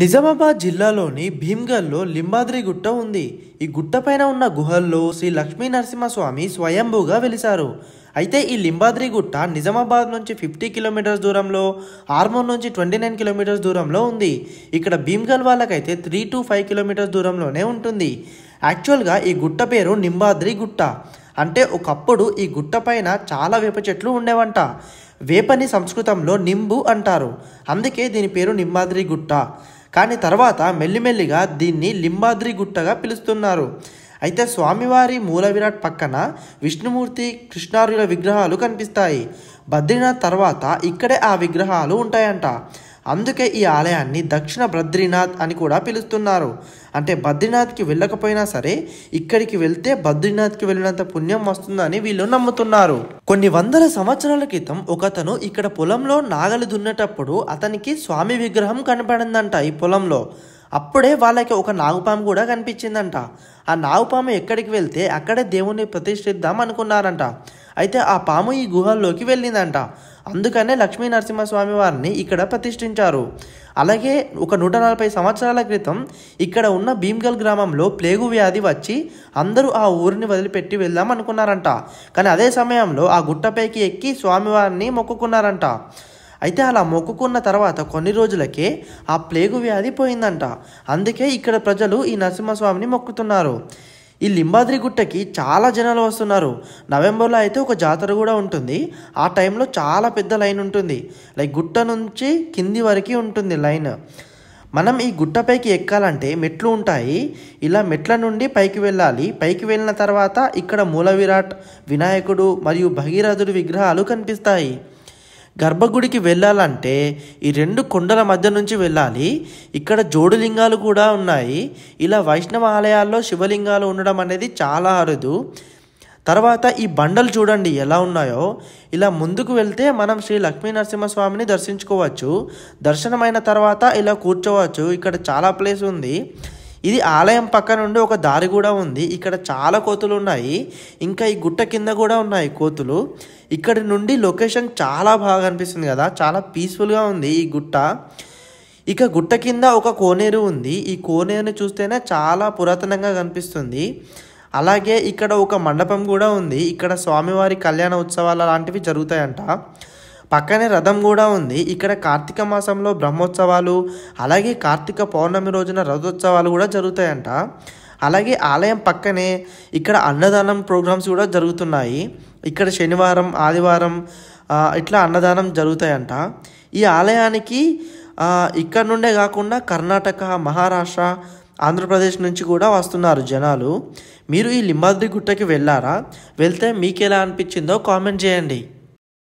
నిజామాబాద్ జిల్లాలోని భీమ్గల్లో లింబాద్రి గుట్ట ఉంది ఈ గుట్టపైన ఉన్న గుహల్లో శ్రీ లక్ష్మీ నరసింహస్వామి స్వయంభూగా వెలిశారు అయితే ఈ లింబాద్రి గుట్ట నిజామాబాద్ నుంచి ఫిఫ్టీ కిలోమీటర్స్ దూరంలో ఆర్మూర్ నుంచి ట్వంటీ నైన్ కిలోమీటర్స్ దూరంలో ఉంది ఇక్కడ భీమ్గల్ వాళ్ళకైతే త్రీ టు ఫైవ్ కిలోమీటర్స్ దూరంలోనే ఉంటుంది యాక్చువల్గా ఈ గుట్ట పేరు నింబాద్రి గుట్ట అంటే ఒకప్పుడు ఈ గుట్టపైన చాలా వేప చెట్లు ఉండేవంట వేపని సంస్కృతంలో నింబు అంటారు అందుకే దీని పేరు నిమ్మాద్రి గుట్ట కానీ తర్వాత మెల్లిమెల్లిగా దీన్ని లింబాద్రి గుట్టగా పిలుస్తున్నారు అయితే స్వామివారి మూల విరాట్ పక్కన విష్ణుమూర్తి కృష్ణార్యుల విగ్రహాలు కనిపిస్తాయి బద్రీనాథ్ తర్వాత ఇక్కడే ఆ విగ్రహాలు ఉంటాయంట అందుకే ఈ ఆలయాన్ని దక్షిణ బద్రీనాథ్ అని కూడా పిలుస్తున్నారు అంటే బద్రీనాథ్కి వెళ్ళకపోయినా సరే ఇక్కడికి వెళ్తే బద్రీనాథ్కి వెళ్ళినంత పుణ్యం వస్తుందని వీళ్ళు నమ్ముతున్నారు కొన్ని వందల సంవత్సరాల క్రితం ఒకతను ఇక్కడ పొలంలో నాగలి దున్నేటప్పుడు అతనికి స్వామి విగ్రహం కనపడిందంట ఈ పొలంలో అప్పుడే వాళ్ళకి ఒక నాగుపాము కూడా కనిపించిందంట ఆ నాగుపాము ఎక్కడికి వెళ్తే అక్కడే దేవుణ్ణి ప్రతిష్ఠిద్దాం అనుకున్నారంట అయితే ఆ పాము ఈ గుహల్లోకి వెళ్ళిందంట అందుకనే లక్ష్మీ నరసింహస్వామి వారిని ఇక్కడ ప్రతిష్ఠించారు అలాగే ఒక నూట నలభై సంవత్సరాల క్రితం ఇక్కడ ఉన్న భీమ్గల్ గ్రామంలో ప్లేగు వ్యాధి వచ్చి అందరూ ఆ ఊరిని వదిలిపెట్టి వెళ్దాం అనుకున్నారంట కానీ అదే సమయంలో ఆ గుట్టపైకి ఎక్కి స్వామివారిని మొక్కుకున్నారంట అయితే అలా మొక్కుకున్న తర్వాత కొన్ని రోజులకే ఆ ప్లేగు వ్యాధి పోయిందంట అందుకే ఇక్కడ ప్రజలు ఈ నరసింహస్వామిని మొక్కుతున్నారు ఈ లింబాద్రి గుట్టకి చాలా జనాలు వస్తున్నారు నవంబర్లో అయితే ఒక జాతర కూడా ఉంటుంది ఆ టైంలో చాలా పెద్ద లైన్ ఉంటుంది లైక్ గుట్ట నుంచి కింది వరకు ఉంటుంది లైన్ మనం ఈ గుట్టపైకి ఎక్కాలంటే మెట్లు ఉంటాయి ఇలా మెట్ల నుండి పైకి వెళ్ళాలి పైకి వెళ్ళిన తర్వాత ఇక్కడ మూల విరాట్ వినాయకుడు మరియు భగీరథుడి విగ్రహాలు కనిపిస్తాయి గర్భగుడికి వెళ్ళాలంటే ఈ రెండు కొండల మధ్య నుంచి వెళ్ళాలి ఇక్కడ జోడులింగాలు కూడా ఉన్నాయి ఇలా వైష్ణవ ఆలయాల్లో శివలింగాలు ఉండడం అనేది చాలా అరుదు తర్వాత ఈ బండలు చూడండి ఎలా ఉన్నాయో ఇలా ముందుకు వెళ్తే మనం శ్రీ లక్ష్మీ నరసింహస్వామిని దర్శించుకోవచ్చు దర్శనమైన తర్వాత ఇలా కూర్చోవచ్చు ఇక్కడ చాలా ప్లేస్ ఉంది ఇది ఆలయం పక్క నుండి ఒక దారి కూడా ఉంది ఇక్కడ చాలా కోతులు ఉన్నాయి ఇంకా ఈ గుట్ట కింద కూడా ఉన్నాయి కోతులు ఇక్కడ నుండి లొకేషన్ చాలా బాగా అనిపిస్తుంది కదా చాలా పీస్ఫుల్గా ఉంది ఈ గుట్ట ఇక గుట్ట కింద ఒక కోనేరు ఉంది ఈ కోనేరుని చూస్తేనే చాలా పురాతనంగా కనిపిస్తుంది అలాగే ఇక్కడ ఒక మండపం కూడా ఉంది ఇక్కడ స్వామివారి కళ్యాణ ఉత్సవాల లాంటివి జరుగుతాయంట పక్కనే రథం కూడా ఉంది ఇక్కడ కార్తీక మాసంలో బ్రహ్మోత్సవాలు అలాగే కార్తీక పౌర్ణమి రోజున రథోత్సవాలు కూడా జరుగుతాయంట అలాగే ఆలయం పక్కనే ఇక్కడ అన్నదానం ప్రోగ్రామ్స్ కూడా జరుగుతున్నాయి ఇక్కడ శనివారం ఆదివారం ఇట్లా అన్నదానం జరుగుతాయంట ఈ ఆలయానికి ఇక్కడ నుండే కాకుండా కర్ణాటక మహారాష్ట్ర ఆంధ్రప్రదేశ్ నుంచి కూడా వస్తున్నారు జనాలు మీరు ఈ లింబాద్రి గుట్టకి వెళ్ళారా వెళ్తే మీకు ఎలా అనిపించిందో కామెంట్ చేయండి